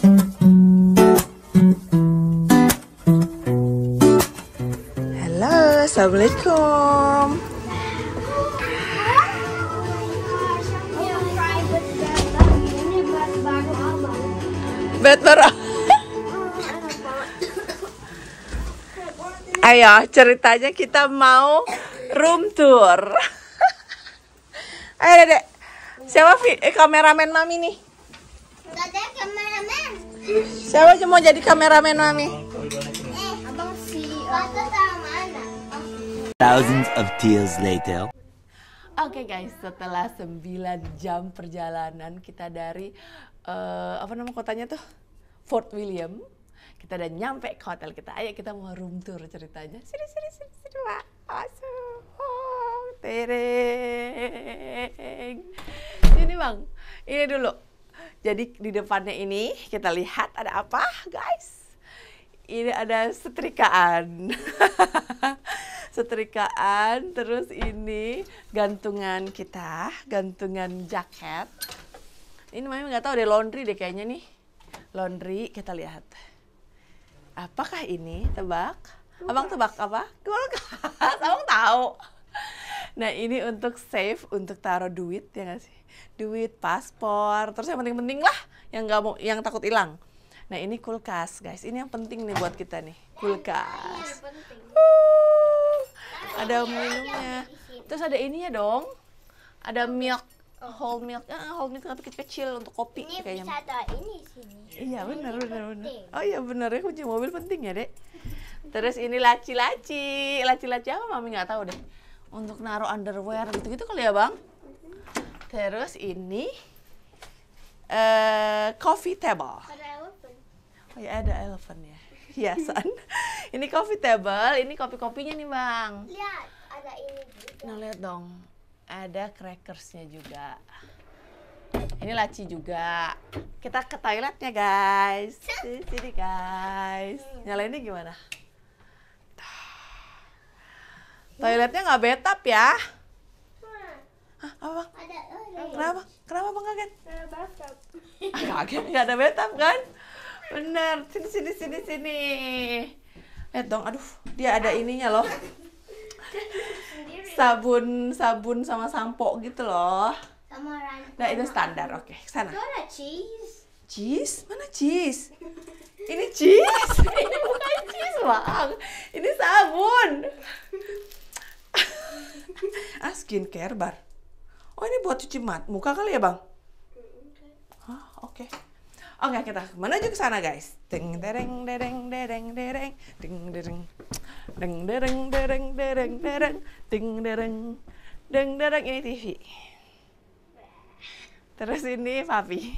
Halo, Assalamualaikum Better Ayo, ceritanya kita mau room tour Ayo, dek, Siapa eh, kameramen Mami nih? Siapa aja mau jadi kameramen Mami? Thousands of tears later. Oke okay guys, setelah 9 jam perjalanan kita dari eh, apa nama kotanya tuh? Fort William. Kita udah nyampe ke hotel kita. Ayo kita mau room tour ceritanya. Sini sini sini sini Pak. Masuk. Oh, tereng. Sini Bang. Ini dulu jadi di depannya ini kita lihat ada apa guys? Ini ada setrikaan. setrikaan terus ini gantungan kita, gantungan jaket. Ini namanya nggak tahu deh laundry deh kayaknya nih. Laundry kita lihat. Apakah ini? Tebak. Abang tebak apa? Kulkas. Abang tahu. Nah, ini untuk safe, untuk taruh duit ya nggak sih? duit paspor terus yang penting-penting lah yang nggak mau yang takut hilang nah ini kulkas guys ini yang penting nih buat kita nih kulkas ada minumnya terus ada ininya dong ada milk whole milk ah whole milk tapi kecil-kecil untuk kopi ini kayaknya bisa ini sini iya benar benar benar oh iya benar ya kunci mobil penting ya dek terus ini laci-laci laci-laci apa mami nggak tahu deh untuk naruh underwear gitu-gitu kali ya bang Terus ini uh, coffee table. Ada elephant. Oh ya ada elephant ya. Hiasan. ini coffee table, ini kopi-kopinya nih, Bang. Lihat, ada ini juga. Nah, lihat dong. Ada crackersnya juga. Ini laci juga. Kita ke toiletnya, guys. Sini, sini guys. ini gimana? Toiletnya nggak betap ya. Hah, apa bang? Ada, ada. Kenapa? Kenapa bang kaget? Ada kaget gak ada betap kan? Bener. Sini sini sini sini. Lihat dong, aduh, dia ada ininya loh. Sabun sabun sama sampo gitu loh. Sama Nah itu standar, oke. Okay. Sana. Ada cheese. Cheese? Mana cheese? Ini cheese? Ini bukan cheese bang. Ini sabun. ah skincare bar. Oh ini buat cuci mat muka kali ya bang? Hah oke. Okay. Oke okay, kita menuju ke sana guys. Deng dereng dereng dereng dereng ding dereng ding dereng dereng dereng dereng ding dereng ding dereng ini TV. Terus ini papi.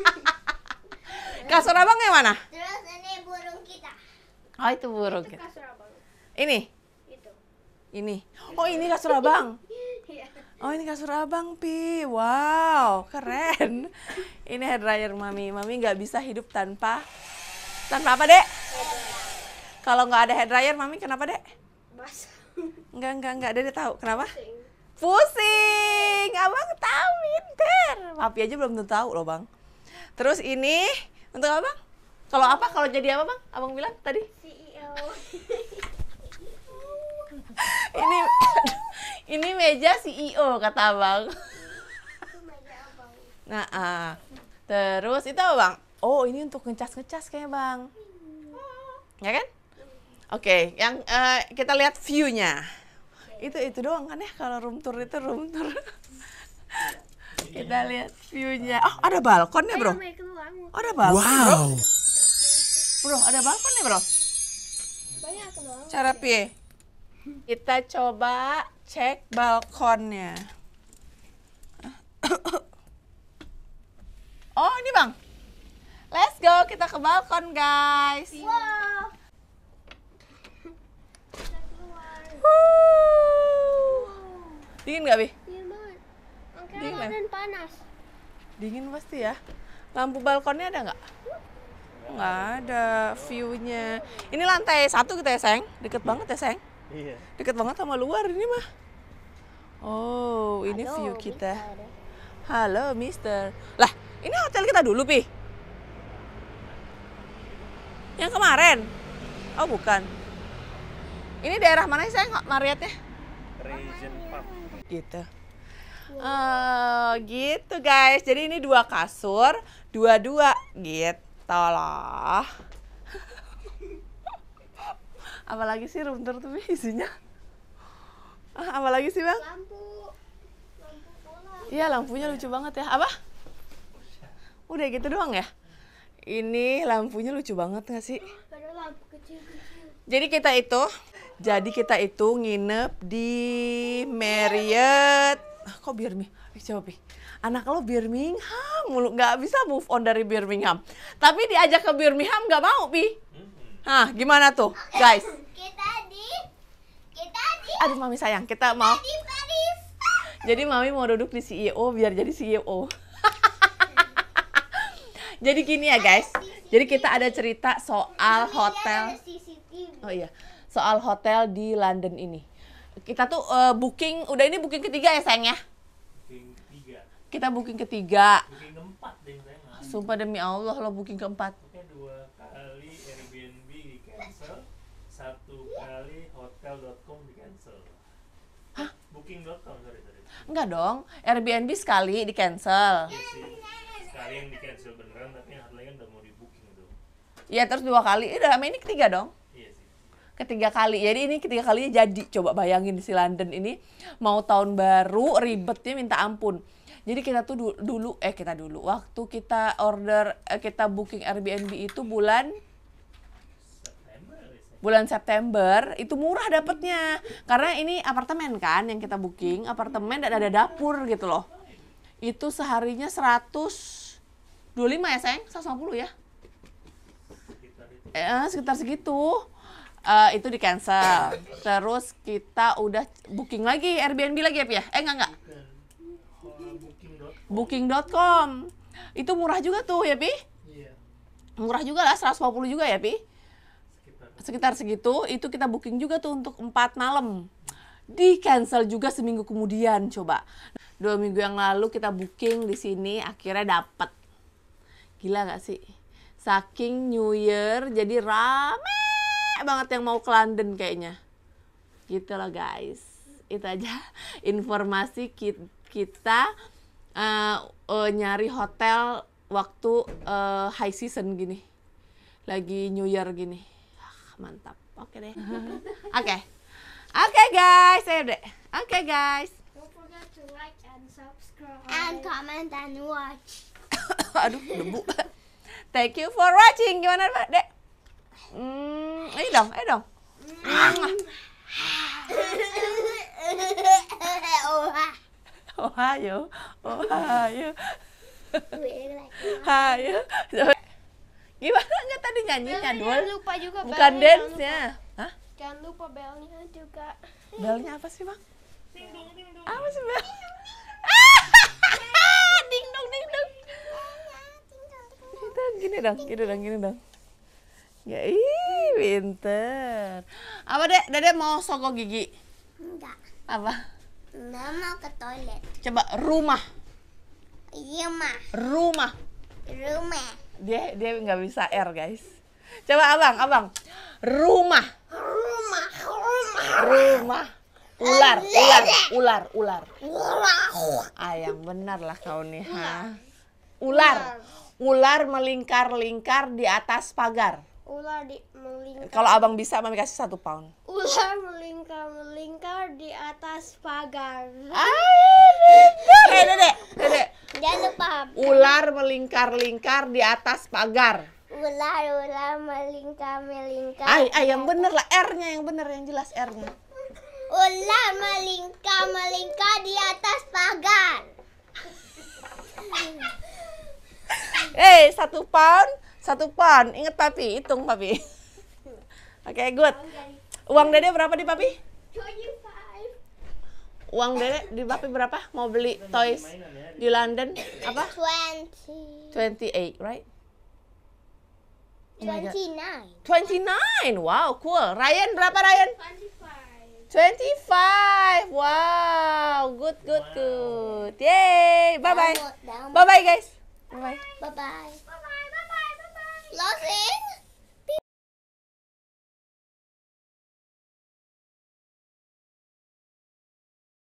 Kasur abang yang mana? Terus ini burung kita. Oh itu burung kita. Ini. Ini. Oh ini kasur abang. Oh ini kasur abang pi, wow keren. Ini hair dryer mami, mami nggak bisa hidup tanpa tanpa apa dek? Kalau nggak ada hair dryer mami kenapa dek? Basah. Enggak enggak enggak dia tahu kenapa? Pusing. Abang tahu pinter. Papi aja belum tentu tahu loh bang. Terus ini untuk abang? Kalau apa? Kalau jadi apa bang? Abang bilang tadi? CEO. ini ini meja CEO kata abang. Nah, uh. terus itu apa bang? Oh ini untuk ngecas-ngecas kayak bang, ya kan? Oke, okay, yang uh, kita lihat viewnya Itu itu doang kan ya kalau room tour itu room tour. kita lihat viewnya. Oh, ada balkonnya, Bro. ada balkon. Wow. Bro, ada ada balkonnya, Bro. Cara pie. Kita coba Cek balkonnya. Oh ini bang let's go kita ke balkon guys wow. dingin gak bi iya, dingin banget dingin panas dingin pasti ya lampu balkonnya ada nggak nggak ada view-nya. ini lantai satu kita ya seng deket banget ya seng Iya. Deket banget sama luar ini mah. Oh, ini Halo, view kita. Mister. Halo, Mister. Lah, ini hotel kita dulu, Pi. Yang kemarin. Oh, bukan. Ini daerah mana sih, saya Mariatnya? Region Park. Gitu. Oh, gitu guys. Jadi ini dua kasur, dua-dua gitu lah. Apalagi sih room tour tuh isinya? apa lagi sih bang? Lampu. Lampu bola. Iya lampunya lucu banget ya. Apa? Udah gitu doang ya? Ini lampunya lucu banget gak sih? Jadi kita itu, jadi kita itu nginep di Marriott. Ah, kok Birmingham? Eh, jawab Anak lo Birmingham mulu, nggak bisa move on dari Birmingham. Tapi diajak ke Birmingham nggak mau, Pi. Hah, gimana tuh, guys? Kita aduh mami sayang kita mau jadi mami mau duduk di CEO biar jadi CEO jadi gini ya guys jadi kita ada cerita soal hotel oh iya soal hotel di London ini kita tuh uh, booking udah ini booking ketiga ya sayangnya kita booking ketiga sumpah demi Allah lo booking keempat satu kali hotel.com di cancel. Hah? Booking.com sorry sorry. Enggak dong, Airbnb sekali di cancel. Iya Sekali yang di cancel beneran tapi yang lain kan udah mau di booking tuh. Iya terus dua kali, udah iya, sama ini ketiga dong. Iya ketiga kali, jadi ini ketiga kalinya jadi. Coba bayangin si London ini mau tahun baru ribetnya minta ampun. Jadi kita tuh dulu eh kita dulu waktu kita order eh, kita booking Airbnb itu bulan bulan September itu murah dapetnya karena ini apartemen kan yang kita booking apartemen dan ada dapur gitu loh itu seharinya 125 ya sayang 150 ya eh, eh, sekitar segitu uh, itu di cancel terus kita udah booking lagi Airbnb lagi ya ya eh enggak enggak booking.com itu murah juga tuh ya pi iya. murah juga lah 150 juga ya pi sekitar segitu itu kita booking juga tuh untuk empat malam di cancel juga seminggu kemudian coba dua minggu yang lalu kita booking di sini akhirnya dapet gila gak sih saking New Year jadi rame banget yang mau ke London kayaknya gitu lah guys itu aja informasi kita uh, uh, nyari hotel waktu uh, high season gini lagi New Year gini mantap oke deh oke oke guys saya deh oke guys don't forget to like and subscribe and comment and watch aduh debu thank you for watching gimana dek hmm ayo dong ayo dong Ohio, Ohio, Ohio. Gimana? tadi kan nyanyinya dul lupa juga bukan dance nya Hah? jangan lupa belnya juga belnya apa sih bang ding dong ding dong apa sih bel ding dong ding dong kita gini dong gini dong gini dong ya ih winter. apa dek dede mau sogok gigi enggak apa enggak mau ke toilet. Coba rumah. Iya, rumah. Rumah. Dia dia nggak bisa R, guys. Coba Abang, Abang. Rumah. Rumah, rumah. Rumah. Ular, ular, ular, ular. ayam benar lah kau nih, ha. Ular. Ular melingkar-lingkar di atas pagar. Ular di melingkar. Kalau abang bisa, mami kasih satu pound. Ular melingkar melingkar di atas pagar. ayam benar. Eh, Ular melingkar-lingkar di atas pagar. Ular, ular melingkar-melingkar. Ay, ay yang bener lah R-nya yang bener yang jelas R-nya. Ular melingkar-melingkar di atas pagar. eh, hey, satu pound, satu pound. Ingat papi, hitung papi. Oke, okay, good. Uang dede berapa nih papi? uang Dede di Bapi berapa mau beli toys di London apa? Twenty. Twenty eight, right? Oh Twenty nine. Twenty nine, wow cool Ryan berapa Ryan? Twenty five, wow good good good yay bye bye bye bye guys bye bye bye bye bye bye bye bye bye